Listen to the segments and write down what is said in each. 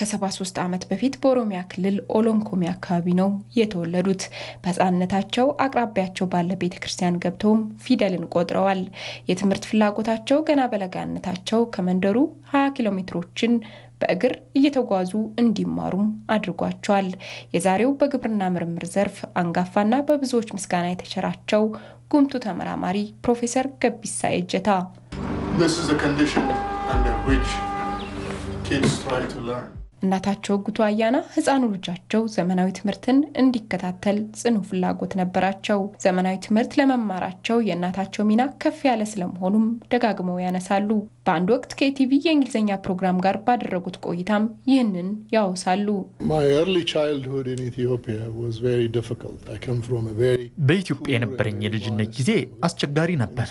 ከ73 ዓመት በፊት በኦሮሚያ ክልል ኦሎንኮሚ አካባቢ ነው የተወለዱት። በህፃንነታቸው አቅራቢያቸው ባለ ቤተ ክርስቲያን ገብተውም ፊደልን ቆጥረዋል። የትምህርት ፍላጎታቸው ገና በለጋነታቸው ከመንደሩ 20 ኪሎ ሜትሮችን በእግር እየተጓዙ እንዲማሩም አድርጓቸዋል። የዛሬው በግብርና ምርምር ዘርፍ አንጋፋና በብዙዎች ምስጋና የተቸራቸው ጉምቱ ተመራማሪ ፕሮፌሰር ገቢሳ ኤጀታ እናታቸው ጉቱ አያና ህፃኑ ልጃቸው ዘመናዊ ትምህርትን እንዲከታተል ጽኑ ፍላጎት ነበራቸው። ዘመናዊ ትምህርት ለመማራቸው የእናታቸው ሚና ከፍ ያለ ስለመሆኑም ደጋግመው ያነሳሉ። በአንድ ወቅት ከኢቲቪ የእንግሊዝኛ ፕሮግራም ጋር ባደረጉት ቆይታም ይህንን ያወሳሉ። በኢትዮጵያ የነበረኝ የልጅነት ጊዜ አስቸጋሪ ነበር።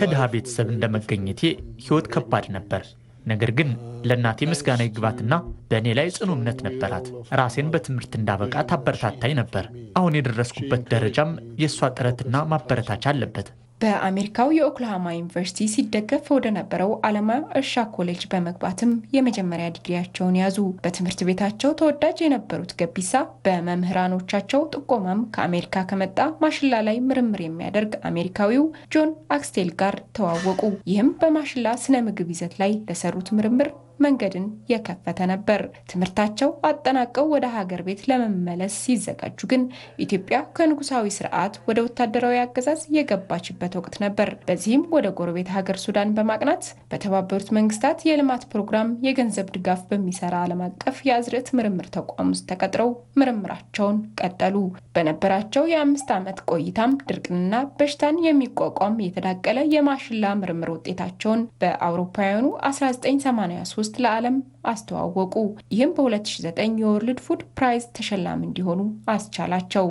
ከድሃ ቤተሰብ እንደመገኘቴ ህይወት ከባድ ነበር። ነገር ግን ለእናቴ ምስጋና ይግባትና በእኔ ላይ ጽኑ እምነት ነበራት። ራሴን በትምህርት እንዳበቃ ታበረታታኝ ነበር። አሁን የደረስኩበት ደረጃም የእሷ ጥረትና ማበረታቻ አለበት። በአሜሪካው የኦክላሃማ ዩኒቨርሲቲ ሲደገፍ ወደ ነበረው አለማ እርሻ ኮሌጅ በመግባትም የመጀመሪያ ዲግሪያቸውን ያዙ። በትምህርት ቤታቸው ተወዳጅ የነበሩት ገቢሳ በመምህራኖቻቸው ጥቆማም ከአሜሪካ ከመጣ ማሽላ ላይ ምርምር የሚያደርግ አሜሪካዊው ጆን አክስቴል ጋር ተዋወቁ። ይህም በማሽላ ስነ ምግብ ይዘት ላይ ለሰሩት ምርምር መንገድን የከፈተ ነበር። ትምህርታቸው አጠናቀው ወደ ሀገር ቤት ለመመለስ ሲዘጋጁ ግን ኢትዮጵያ ከንጉሳዊ ስርዓት ወደ ወታደራዊ አገዛዝ የገባችበት ወቅት ነበር። በዚህም ወደ ጎረቤት ሀገር ሱዳን በማቅናት በተባበሩት መንግስታት የልማት ፕሮግራም የገንዘብ ድጋፍ በሚሰራ ዓለም አቀፍ የአዝርዕት ምርምር ተቋም ውስጥ ተቀጥረው ምርምራቸውን ቀጠሉ። በነበራቸው የአምስት ዓመት ቆይታም ድርቅንና በሽታን የሚቋቋም የተዳቀለ የማሽላ ምርምር ውጤታቸውን በአውሮፓውያኑ 1983 ውስጥ ለዓለም አስተዋወቁ። ይህም በ2009 የወርልድ ፉድ ፕራይዝ ተሸላሚ እንዲሆኑ አስቻላቸው።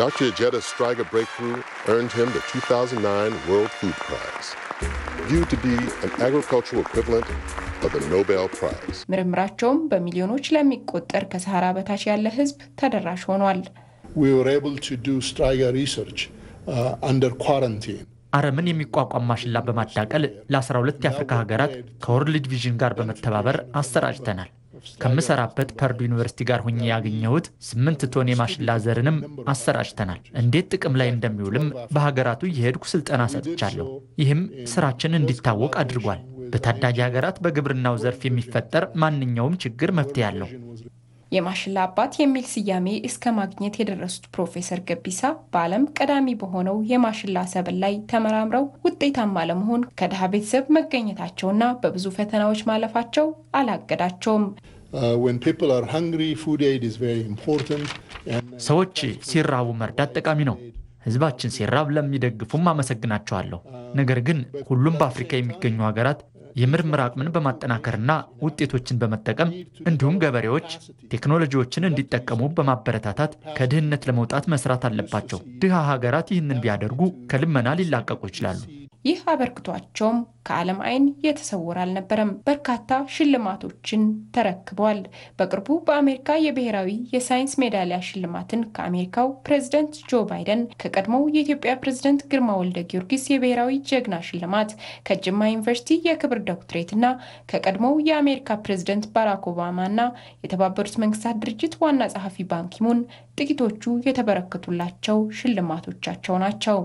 Dr. Yejetta's Striga breakthrough earned him the 2009 World Food Prize, viewed to be an agricultural equivalent of the Nobel Prize. ምርምራቸውም በሚሊዮኖች ለሚቆጠር ከሰሃራ በታች ያለ ህዝብ ተደራሽ ሆኗል። We were able to do Striga research uh, under quarantine. አረምን የሚቋቋም ማሽላ በማዳቀል ለ12 የአፍሪካ ሀገራት ከወርልድ ዲቪዥን ጋር በመተባበር አሰራጭተናል። ከምሰራበት ፐርዱ ዩኒቨርሲቲ ጋር ሆኜ ያገኘሁት ስምንት ቶን የማሽላ ዘርንም አሰራጭተናል። እንዴት ጥቅም ላይ እንደሚውልም በሀገራቱ የሄድኩ ስልጠና ሰጥቻለሁ። ይህም ስራችን እንዲታወቅ አድርጓል። በታዳጊ ሀገራት በግብርናው ዘርፍ የሚፈጠር ማንኛውም ችግር መፍትሄ አለው። የማሽላ አባት የሚል ስያሜ እስከ ማግኘት የደረሱት ፕሮፌሰር ገቢሳ በዓለም ቀዳሚ በሆነው የማሽላ ሰብል ላይ ተመራምረው ውጤታማ ለመሆን ከድሃ ቤተሰብ መገኘታቸውና በብዙ ፈተናዎች ማለፋቸው አላገዳቸውም። uh, ሰዎች ሲራቡ መርዳት ጠቃሚ ነው። ህዝባችን ሲራብ ለሚደግፉም አመሰግናቸዋለሁ። ነገር ግን ሁሉም በአፍሪካ የሚገኙ ሀገራት የምርምር አቅምን በማጠናከርና ውጤቶችን በመጠቀም እንዲሁም ገበሬዎች ቴክኖሎጂዎችን እንዲጠቀሙ በማበረታታት ከድህነት ለመውጣት መስራት አለባቸው። ድሃ ሀገራት ይህንን ቢያደርጉ ከልመና ሊላቀቁ ይችላሉ። ይህ አበርክቷቸውም ከዓለም አይን የተሰወረ አልነበረም። በርካታ ሽልማቶችን ተረክበዋል። በቅርቡ በአሜሪካ የብሔራዊ የሳይንስ ሜዳሊያ ሽልማትን ከአሜሪካው ፕሬዝደንት ጆ ባይደን፣ ከቀድሞው የኢትዮጵያ ፕሬዝደንት ግርማ ወልደ ጊዮርጊስ የብሔራዊ ጀግና ሽልማት፣ ከጅማ ዩኒቨርሲቲ የክብር ዶክትሬት እና ከቀድሞው የአሜሪካ ፕሬዝደንት ባራክ ኦባማ እና የተባበሩት መንግስታት ድርጅት ዋና ጸሐፊ ባንኪሙን ጥቂቶቹ የተበረከቱላቸው ሽልማቶቻቸው ናቸው።